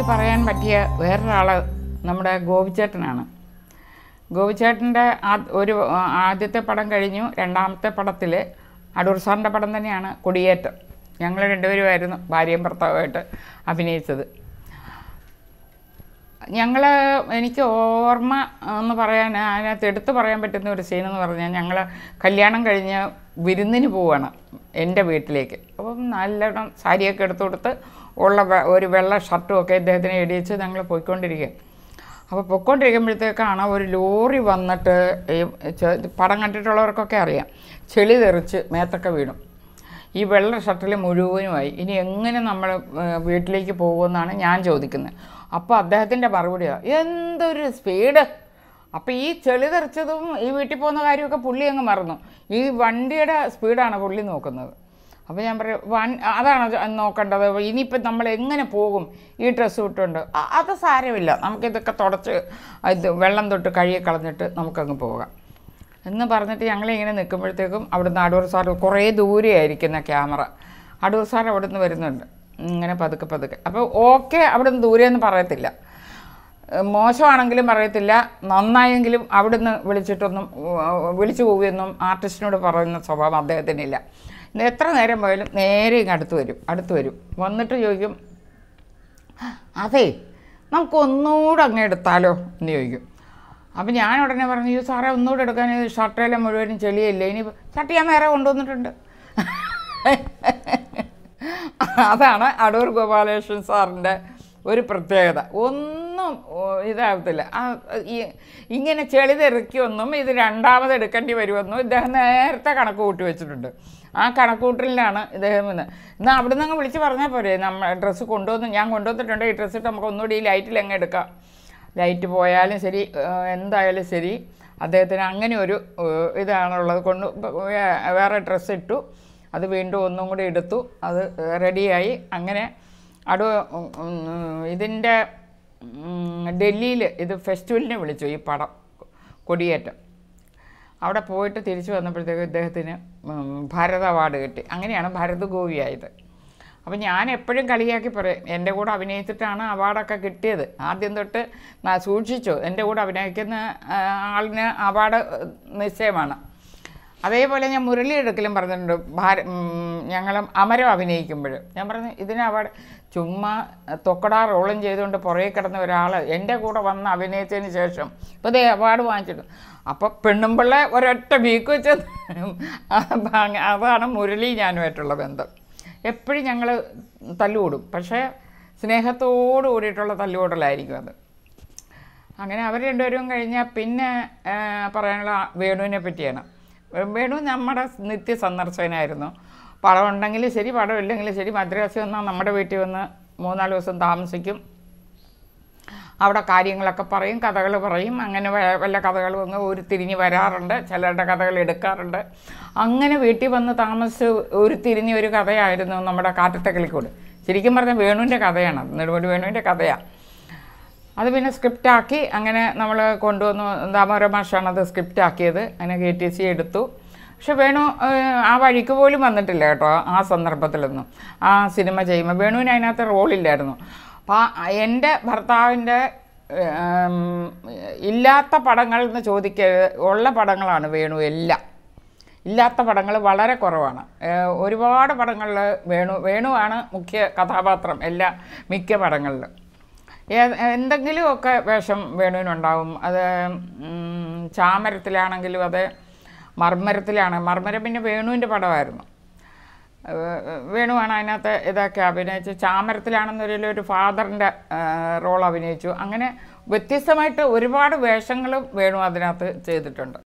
എനിക്ക് പറയാൻ പറ്റിയ വേറൊരാൾ നമ്മുടെ ഗോപിച്ചേട്ടനാണ് ഗോപിച്ചേട്ടൻ്റെ ഒരു ആദ്യത്തെ പടം കഴിഞ്ഞു രണ്ടാമത്തെ പടത്തിൽ അടൂർ സാറിൻ്റെ പടം തന്നെയാണ് കൊടിയേറ്റം ഞങ്ങൾ രണ്ടുപേരുമായിരുന്നു ഭാര്യയും ഭർത്താവുമായിട്ട് അഭിനയിച്ചത് ഞങ്ങൾ എനിക്ക് ഓർമ്മ എന്ന് പറയാൻ അതിനകത്ത് എടുത്തു പറയാൻ പറ്റുന്ന ഒരു സീൻ എന്ന് പറഞ്ഞാൽ ഞങ്ങൾ കല്യാണം കഴിഞ്ഞ് വിരുന്നിന് പോവുകയാണ് എൻ്റെ വീട്ടിലേക്ക് അപ്പം നല്ലവണ്ണം സാരിയൊക്കെ എടുത്തു കൊടുത്ത് ഉള്ള ഒരു വെള്ള ഷർട്ടും ഒക്കെ ഇദ്ദേഹത്തിന് ഇടിയിച്ച് ഞങ്ങൾ പോയിക്കൊണ്ടിരിക്കുക അപ്പോൾ പൊയ്ക്കൊണ്ടിരിക്കുമ്പോഴത്തേക്കാണ് ഒരു ലോറി വന്നിട്ട് ഈ പടം കണ്ടിട്ടുള്ളവർക്കൊക്കെ അറിയാം ചെളി തെറിച്ച് മേത്തൊക്കെ വീണു ഈ വെള്ള ഷർട്ടിൽ മുഴുവനുമായി ഇനി എങ്ങനെ നമ്മൾ വീട്ടിലേക്ക് പോകുമെന്നാണ് ഞാൻ ചോദിക്കുന്നത് അപ്പോൾ അദ്ദേഹത്തിൻ്റെ മറുപടിയാണ് എന്തൊരു സ്പീഡ് അപ്പോൾ ഈ ചെളി തെറിച്ചതും ഈ വീട്ടിൽ പോകുന്ന കാര്യമൊക്കെ പുള്ളി അങ്ങ് മറന്നു ഈ വണ്ടിയുടെ സ്പീഡാണ് പുള്ളി നോക്കുന്നത് അപ്പോൾ ഞാൻ പറയും വൺ അതാണ് നോക്കേണ്ടത് ഇനിയിപ്പം നമ്മൾ എങ്ങനെ പോകും ഈ ഡ്രസ്സ് ഇട്ടുകൊണ്ട് അത് സാരമില്ല നമുക്കിതൊക്കെ തുടച്ച് ഇത് വെള്ളം തൊട്ട് കഴുകി കളഞ്ഞിട്ട് നമുക്കങ്ങ് പോകാം എന്ന് പറഞ്ഞിട്ട് ഞങ്ങളിങ്ങനെ നിൽക്കുമ്പോഴത്തേക്കും അവിടുന്ന് അടൂർ സാർ കുറേ ദൂരെയായിരിക്കുന്ന ക്യാമറ അടൂർ സാർ അവിടുന്ന് വരുന്നുണ്ട് ഇങ്ങനെ പതുക്കെ പതുക്കെ അപ്പോൾ ഓക്കെ അവിടുന്ന് ദൂരെയെന്ന് പറയത്തില്ല മോശമാണെങ്കിലും പറയത്തില്ല നന്നായെങ്കിലും അവിടുന്ന് വിളിച്ചിട്ടൊന്നും വിളിച്ചു പോവുമെന്നും ആർട്ടിസ്റ്റിനോട് പറയുന്ന സ്വഭാവം അദ്ദേഹത്തിനില്ല എത്ര നേരം പോയാലും നേരെ ഇങ്ങ് അടുത്ത് വരും അടുത്ത് വരും വന്നിട്ട് ചോദിക്കും അതെ നമുക്കൊന്നുകൂടെ ഒന്നുകൂടെ അങ്ങ് എടുത്താലോ എന്ന് ചോദിക്കും അപ്പം ഞാൻ ഉടനെ പറഞ്ഞു ഈ സാറേ ഒന്നുകൂടെ എടുക്കാൻ ഷർട്ടേലെ മുഴുവനും ചെളിയല്ല ഇനി ഷർട്ട് ഞാൻ നേരെ കൊണ്ടുവന്നിട്ടുണ്ട് അതാണ് അടൂർ ഗോപാലകൃഷ്ണൻ സാറിൻ്റെ ഒരു പ്രത്യേകത ഒന്നും ഇതാകത്തില്ല ഇങ്ങനെ ചെളി തെറിക്കൊന്നും ഇത് രണ്ടാമത് എടുക്കേണ്ടി വരുമെന്നും ഇദ്ദേഹം നേരത്തെ കണക്ക് കൂട്ടി വെച്ചിട്ടുണ്ട് ആ കണക്കൂട്ടലിനാണ് ഇദ്ദേഹം വന്ന് എന്നാൽ അവിടെ നിന്ന് വിളിച്ച് പറഞ്ഞാൽ പോരെ നമ്മൾ ഡ്രസ്സ് കൊണ്ടുവന്ന് ഞാൻ കൊണ്ടുവന്നിട്ടുണ്ട് ഈ ഡ്രസ്സ് ഇട്ട് നമുക്ക് ഒന്നുകൂടി ഈ ലൈറ്റിൽ അങ്ങ് എടുക്കാം ലൈറ്റ് പോയാലും ശരി എന്തായാലും ശരി അദ്ദേഹത്തിന് അങ്ങനെ ഒരു ഇതാണുള്ളത് കൊണ്ട് വേറെ ഡ്രസ്സ് ഇട്ടു അത് വീണ്ടും ഒന്നും കൂടി എടുത്തു അത് റെഡിയായി അങ്ങനെ അടു ഇതിൻ്റെ ഡൽഹിയിൽ ഇത് ഫെസ്റ്റിവലിനെ വിളിച്ചു ഈ പടം കൊടിയേറ്റം അവിടെ പോയിട്ട് തിരിച്ചു വന്നപ്പോഴത്തേക്കും ഇദ്ദേഹത്തിന് ഭരത അവാർഡ് കിട്ടി അങ്ങനെയാണ് ഭരത് ഗോപിയായത് അപ്പോൾ ഞാൻ എപ്പോഴും കളിയാക്കി പറയും എൻ്റെ കൂടെ അഭിനയിച്ചിട്ടാണ് അവാർഡൊക്കെ കിട്ടിയത് ആദ്യം തൊട്ട് സൂക്ഷിച്ചു എൻ്റെ കൂടെ അഭിനയിക്കുന്ന ആളിന് അവാർഡ് നിശ്ചയമാണ് അതേപോലെ ഞാൻ എടുക്കലും പറഞ്ഞിട്ടുണ്ട് ഭാര ഞങ്ങൾ അമരം അഭിനയിക്കുമ്പോൾ ഞാൻ പറഞ്ഞു ഇതിനവിടെ ചുമ്മാ തൊക്കടാ റോളും ചെയ്തുകൊണ്ട് പുറകെ കിടന്ന ഒരാൾ എൻ്റെ കൂടെ വന്ന് അഭിനയിച്ചതിന് ശേഷം ഇപ്പോൾ ഇതേ അവാർഡ് വാങ്ങിച്ചിട്ടു അപ്പോൾ പിള്ളേ ഒരൊറ്റ വീക്ക് വെച്ചത് അതാണ് മുരളി ഞാനുമായിട്ടുള്ള ബന്ധം എപ്പോഴും ഞങ്ങൾ തല്ലുകൂടും പക്ഷേ സ്നേഹത്തോട് കൂടിയിട്ടുള്ള തല്ലുകൂടലായിരിക്കും അത് അങ്ങനെ അവർ രണ്ടുപേരും കഴിഞ്ഞാൽ പിന്നെ പറയാനുള്ള വേണുവിനെ പറ്റിയാണ് വേണു നമ്മുടെ നിത്യ സന്ദർശനായിരുന്നു പടം ഉണ്ടെങ്കിലും ശരി പടം ഇല്ലെങ്കിലും ശരി മദ്രാസിൽ വന്നാൽ നമ്മുടെ വീട്ടിൽ വന്ന് മൂന്നാല് ദിവസം താമസിക്കും അവിടെ കാര്യങ്ങളൊക്കെ പറയും കഥകൾ പറയും അങ്ങനെ വല്ല കഥകളും അങ്ങ് ഒരു തിരിഞ്ഞ് വരാറുണ്ട് ചിലരുടെ കഥകൾ എടുക്കാറുണ്ട് അങ്ങനെ വീട്ടിൽ വന്ന് താമസിച്ച് ഒരു തിരിഞ്ഞ് ഒരു കഥയായിരുന്നു നമ്മുടെ കാറ്റത്തെ കളിക്കൂട് ശരിക്കും പറഞ്ഞാൽ വേണുവിൻ്റെ കഥയാണ് നെടുമുടി വേണുവിൻ്റെ കഥയാണ് അത് പിന്നെ ആക്കി അങ്ങനെ നമ്മൾ കൊണ്ടുവന്നു ദാമോര മാഷാണ് അത് ആക്കിയത് അങ്ങനെ കെ ടി സി എടുത്തു പക്ഷെ വേണു ആ വഴിക്ക് പോലും വന്നിട്ടില്ല കേട്ടോ ആ സന്ദർഭത്തിലൊന്നും ആ സിനിമ ചെയ്യുമ്പോൾ വേണുവിന് അതിനകത്ത് റോളില്ലായിരുന്നു അപ്പോൾ എൻ്റെ ഭർത്താവിൻ്റെ ഇല്ലാത്ത പടങ്ങൾ എന്ന് ചോദിക്കരുത് ഉള്ള പടങ്ങളാണ് വേണു എല്ലാം ഇല്ലാത്ത പടങ്ങൾ വളരെ കുറവാണ് ഒരുപാട് പടങ്ങളിൽ വേണു വേണുവാണ് മുഖ്യ കഥാപാത്രം എല്ലാ മിക്ക പടങ്ങളിലും എന്തെങ്കിലുമൊക്കെ വേഷം വേണുവിനുണ്ടാവും അത് ചാമരത്തിലാണെങ്കിലും അത് മർമ്മരത്തിലാണ് മർമരം പിന്നെ വേണുവിൻ്റെ പടമായിരുന്നു വേണുവാണ് അതിനകത്ത് ഇതൊക്കെ അഭിനയിച്ച് ചാമരത്തിലാണെന്നൊരു ഒരു ഫാദറിൻ്റെ റോൾ അഭിനയിച്ചു അങ്ങനെ വ്യത്യസ്തമായിട്ട് ഒരുപാട് വേഷങ്ങളും വേണു അതിനകത്ത് ചെയ്തിട്ടുണ്ട്